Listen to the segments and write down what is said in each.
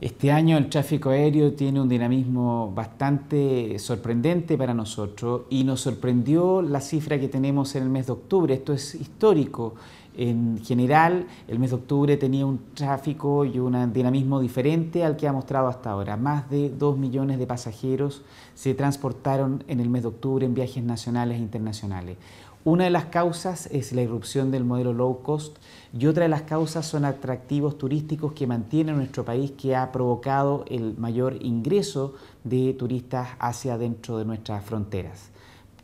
Este año el tráfico aéreo tiene un dinamismo bastante sorprendente para nosotros y nos sorprendió la cifra que tenemos en el mes de octubre. Esto es histórico. En general, el mes de octubre tenía un tráfico y un dinamismo diferente al que ha mostrado hasta ahora. Más de dos millones de pasajeros se transportaron en el mes de octubre en viajes nacionales e internacionales. Una de las causas es la irrupción del modelo low cost y otra de las causas son atractivos turísticos que mantiene nuestro país que ha provocado el mayor ingreso de turistas hacia dentro de nuestras fronteras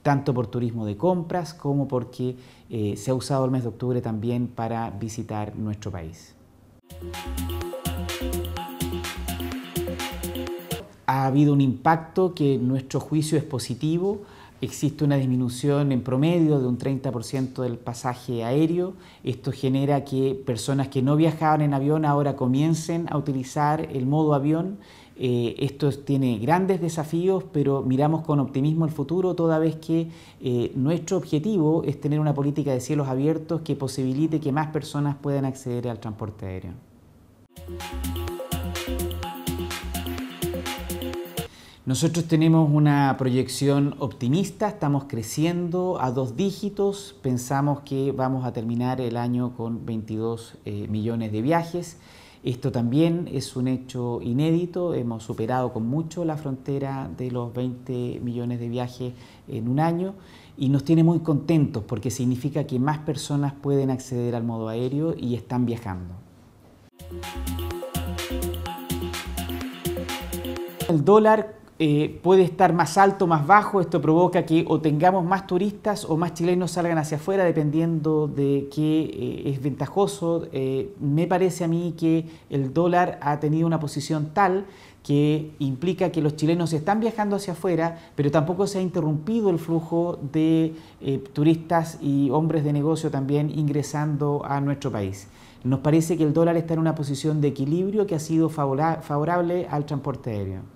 tanto por turismo de compras como porque eh, se ha usado el mes de octubre también para visitar nuestro país ha habido un impacto que nuestro juicio es positivo. Existe una disminución en promedio de un 30% del pasaje aéreo. Esto genera que personas que no viajaban en avión ahora comiencen a utilizar el modo avión. Eh, esto tiene grandes desafíos, pero miramos con optimismo el futuro toda vez que eh, nuestro objetivo es tener una política de cielos abiertos que posibilite que más personas puedan acceder al transporte aéreo. Nosotros tenemos una proyección optimista, estamos creciendo a dos dígitos, pensamos que vamos a terminar el año con 22 eh, millones de viajes. Esto también es un hecho inédito, hemos superado con mucho la frontera de los 20 millones de viajes en un año y nos tiene muy contentos porque significa que más personas pueden acceder al modo aéreo y están viajando. El dólar eh, puede estar más alto, más bajo, esto provoca que o tengamos más turistas o más chilenos salgan hacia afuera dependiendo de qué eh, es ventajoso. Eh, me parece a mí que el dólar ha tenido una posición tal que implica que los chilenos están viajando hacia afuera, pero tampoco se ha interrumpido el flujo de turistas y hombres de negocio también ingresando a nuestro país. Nos parece que el dólar está en una posición de equilibrio que ha sido favorable al transporte aéreo.